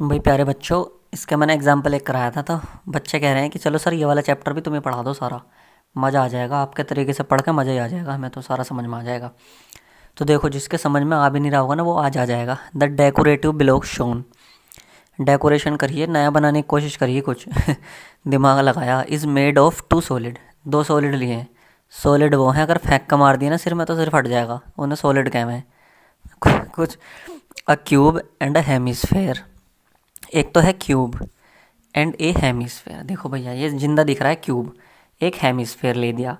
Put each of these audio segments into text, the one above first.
भाई प्यारे बच्चों इसका मैंने एग्जाम्पल एक कराया था तो बच्चे कह रहे हैं कि चलो सर ये वाला चैप्टर भी तुम्हें पढ़ा दो सारा मज़ा आ जाएगा आपके तरीके से पढ़ के मज़ा ही आ जाएगा हमें तो सारा समझ में आ जाएगा तो देखो जिसके समझ में आ भी नहीं रहा होगा ना वो आज आ जाएगा the decorative block shown decoration करिए नया बनाने की कोशिश करिए कुछ दिमाग लगाया is made of two solid दो सॉलिड लिए हैं सॉलिड वो हैं अगर फेंक का मार दिए ना सिर में तो सिर फट जाएगा उन्हें सॉलिड कहम कुछ a cube and a hemisphere एक तो है क्यूब एंड ए हेमिसफेयर देखो भैया ये जिंदा दिख रहा है क्यूब एक हेमिसफेयर ले दिया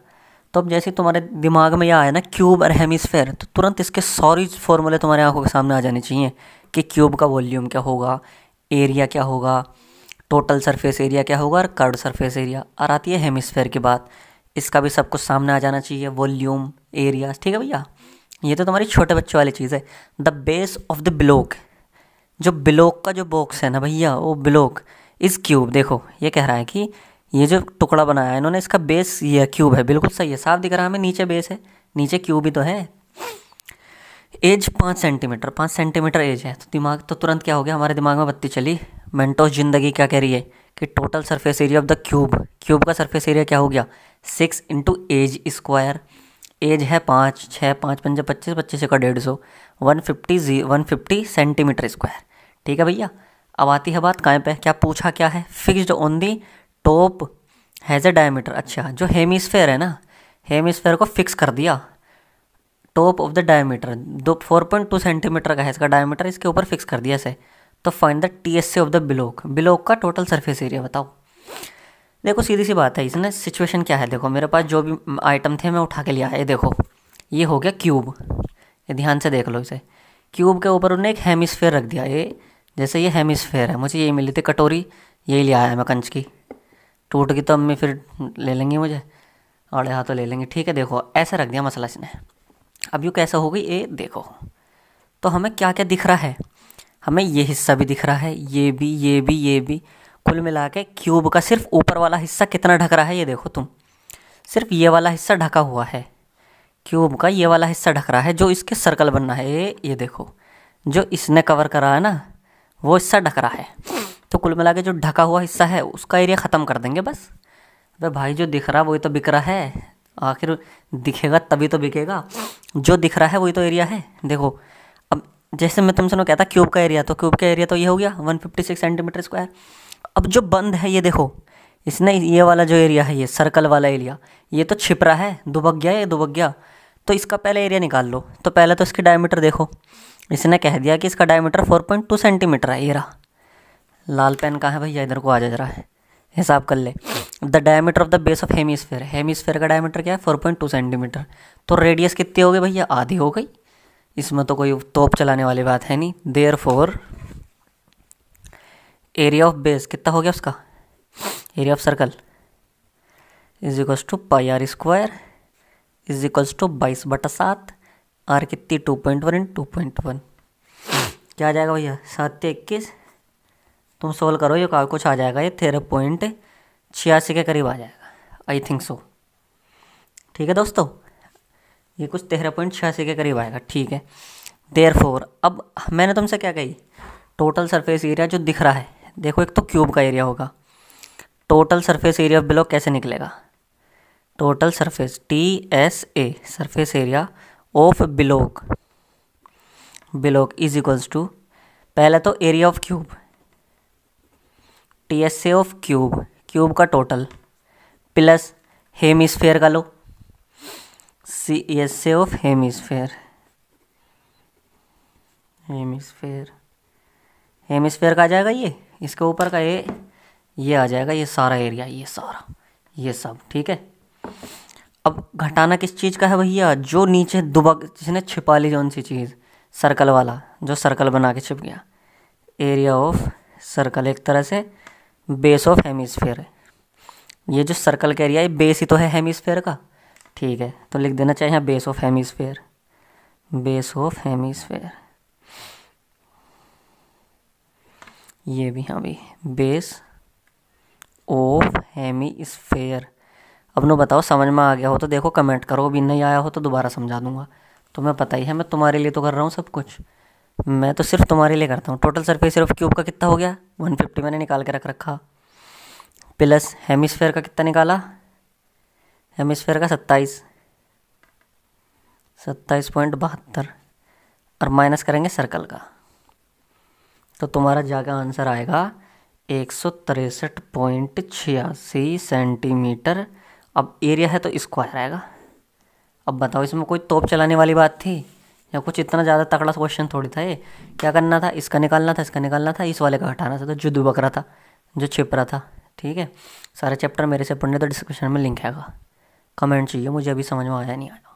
तो अब जैसे तुम्हारे दिमाग में यह आया ना क्यूब और हेमिसफेयर तो तुरंत इसके सारी फॉर्मूले तुम्हारे आंखों के सामने आ जाने चाहिए कि क्यूब का वॉल्यूम क्या होगा एरिया क्या होगा टोटल सरफेस एरिया क्या होगा और कर्ड सरफेस एरिया और आती है हेमिसफेयर की बात इसका भी सब कुछ सामने आ जाना चाहिए वॉल्यूम एरिया ठीक है भैया ये तो तुम्हारी छोटे बच्चों वाली चीज़ है the base of the block जो ब्लॉक का जो बॉक्स है ना भैया वो ब्लॉक इस क्यूब देखो ये कह रहा है कि ये जो टुकड़ा बनाया है इन्होंने इसका बेस ये क्यूब है बिल्कुल सही है साफ दिख रहा है हमें नीचे बेस है नीचे क्यूब ही तो है एज पाँच सेंटीमीटर पाँच सेंटीमीटर एज है तो दिमाग तो तुरंत क्या हो गया हमारे दिमाग में बत्ती चली मेंटोस जिंदगी क्या कह रही है कि total surface area of the cube cube का सरफेस एरिया क्या हो गया six into edge square edge है पाँच छः पाँच पंजे पच्चीस पच्चीस का डेढ़ सौ वन फिफ्टी जी वन फिफ्टी सेंटीमीटर स्क्वायर ठीक है भैया अब आती है बात कहाँ पे क्या पूछा क्या है fixed on the top has a diameter अच्छा जो हेमिसफेयर है ना हेमिसफेयर को फिक्स कर दिया टॉप ऑफ द डायमीटर दो फोर पॉइंट टू सेंटीमीटर का है इसका डायमीटर इसके ऊपर फिक्स कर दिया से तो find the T S C of the block block का टोटल सरफेस एरिया बताओ देखो सीधी सी बात है इसने सिचुएशन क्या है देखो मेरे पास जो भी आइटम थे मैं उठा के लिया ये देखो ये हो गया क्यूब ये ध्यान से देख लो इसे क्यूब के ऊपर उन्होंने एक हेमिसफेयर रख दिया ये जैसे ये हेमिसफेयर है मुझे यही मिली थी कटोरी यही ले आया मैं कंच की टूट गई तो अम्मी फिर ले लेंगी मुझे और यहाँ तो ले लेंगे ठीक है देखो ऐसा रख दिया मसला इसने अब यू कैसा हो गई ये देखो तो हमें क्या क्या दिख रहा है हमें ये हिस्सा भी दिख रहा है ये भी ये भी ये भी कुल मिला के क्यूब का सिर्फ ऊपर वाला हिस्सा कितना ढक रहा है ये देखो तुम सिर्फ ये वाला हिस्सा ढका हुआ है क्यूब का ये वाला हिस्सा ढक रहा है जो इसके सर्कल बनना है ये ये देखो जो इसने कवर करा है ना वो हिस्सा ढक रहा है तो कुल मिला के जो ढका हुआ हिस्सा है उसका एरिया ख़त्म कर देंगे बस अरे भाई जो दिख रहा वही तो बिक रहा है आखिर दिखेगा तभी तो बिकेगा जो दिख रहा है वही तो एरिया है देखो अब जैसे मैं तुमसे ना कहता क्यूब का एरिया तो क्यूब का एरिया तो ये हो गया 156 सेंटीमीटर स्क्वायर अब जो बंद है ये देखो इसने ये वाला जो एरिया है ये सर्कल वाला एरिया ये तो छिप रहा है दुबक गया ये दुबक गया तो इसका पहले एरिया निकाल लो तो पहले तो इसकी डायमीटर देखो इसने कह दिया कि इसका डायमीटर 4.2 सेंटीमीटर है ये रहा लाल पेन कहाँ है भैया इधर को आ जा रहा है हिसाब कर ले the diameter of the base of hemisphere hemisphere का डायमीटर क्या है फोर पॉइंट टू सेंटीमीटर तो रेडियस कितनी हो गई भैया आधी हो गई इसमें तो कोई तोप चलाने वाली बात है नहीं there four area of base कितना हो गया उसका area of circle is equals to pi R square is equals to बाईस बटा सात आर कितनी two point one in two point one क्या आ जाएगा भैया सात इक्कीस तुम सोल्व करो ये कुछ आ जाएगा ये तेरह पॉइंट छियासी के करीब आ जाएगा आई थिंक सो ठीक है दोस्तों ये कुछ तेरह पॉइंट छियासी के करीब आएगा ठीक है देर फोर अब मैंने तुमसे क्या कही टोटल सरफेस एरिया जो दिख रहा है देखो एक तो क्यूब का एरिया होगा total surface area of block कैसे निकलेगा total surface T S A surface area of block block is equals to पहला तो area of cube T S A of cube cube का टोटल प्लस हेमिसफेयर का लो C S A of hemisphere hemisphere hemisphere का आ जाएगा ये इसके ऊपर का ये ये आ जाएगा ये सारा एरिया ये सारा ये सब ठीक है अब घटाना किस चीज़ का है भैया जो नीचे दुबक जिसने छिपा ली जौन सी चीज़ सर्कल वाला जो सर्कल बना के छिप गया एरिया ऑफ सर्कल एक तरह से बेस ऑफ हेमिसफेयर है ये जो सर्कल का एरिया है बेस ही तो है हेमिसफेयर का ठीक है तो लिख देना चाहिए base of hemisphere base of hemisphere ये भी हाँ भी बेस ऑफ हेमी स्फेयर अब नो बताओ समझ में आ गया हो तो देखो कमेंट करो अभी नहीं आया हो तो दोबारा समझा दूंगा तुम्हें पता ही है मैं तुम्हारे लिए तो कर रहा हूँ सब कुछ मैं तो सिर्फ तुम्हारे लिए करता हूँ टोटल सरफेस सिर्फ क्यूब का कितना हो गया वन फिफ्टी मैंने निकाल के रख रखा प्लस हेमिसफेयर का कितना निकाला हेमिसफेयर का सत्ताईस सत्ताईस पॉइंट बहत्तर और माइनस करेंगे सर्कल का तो तुम्हारा जाकर आंसर आएगा एक सौ तिरसठ पॉइंट छियासी सेंटीमीटर अब एरिया है तो स्क्वायर आएगा अब बताओ इसमें कोई तोप चलाने वाली बात थी या कुछ इतना ज़्यादा तगड़ा क्वेश्चन थोड़ी था ये क्या करना था इसका निकालना था इसका निकालना था इस वाले का हटाना था तो जो दुबक था जो छिप रहा था ठीक है सारे चैप्टर मेरे से पढ़ने तो डिस्क्रिप्शन में लिंक आएगा कमेंट चाहिए मुझे अभी समझ में आया नहीं आया